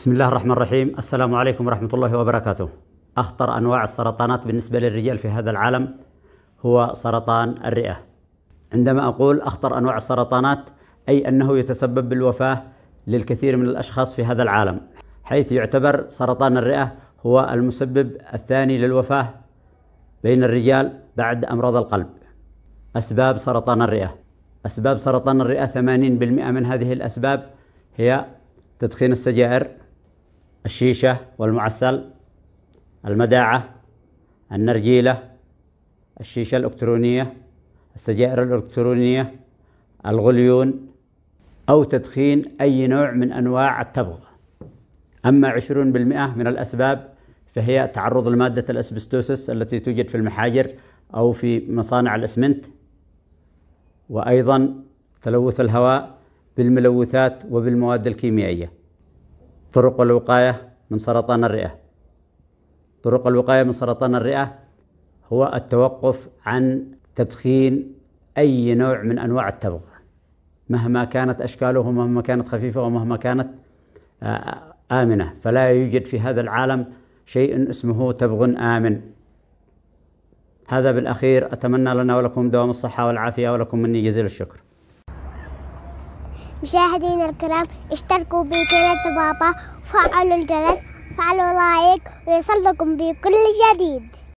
بسم الله الرحمن الرحيم السلام عليكم ورحمة الله وبركاته أخطر أنواع السرطانات بالنسبة للرجال في هذا العالم هو سرطان الرئة عندما أقول أخطر أنواع السرطانات أي أنه يتسبب بالوفاة للكثير من الأشخاص في هذا العالم حيث يعتبر سرطان الرئة هو المسبب الثاني للوفاة بين الرجال بعد أمراض القلب أسباب سرطان الرئة أسباب سرطان الرئة 80% من هذه الأسباب هي تدخين السجائر الشيشة والمعسل المداعة النرجيلة الشيشة الإلكترونية السجائر الإلكترونية الغليون أو تدخين أي نوع من أنواع التبغ أما عشرون بالمئة من الأسباب فهي تعرض لمادة الأسبستوسس التي توجد في المحاجر أو في مصانع الأسمنت وأيضا تلوث الهواء بالملوثات وبالمواد الكيميائية طرق الوقاية من سرطان الرئة طرق الوقاية من سرطان الرئة هو التوقف عن تدخين أي نوع من أنواع التبغ مهما كانت أشكاله ومهما كانت خفيفة ومهما كانت آمنة فلا يوجد في هذا العالم شيء اسمه تبغ آمن هذا بالأخير أتمنى لنا ولكم دوام الصحة والعافية ولكم مني جزيل الشكر مشاهدينا الكرام اشتركوا بقناة بابا وفعلوا الجرس وفعلوا لايك ويصلكم بكل جديد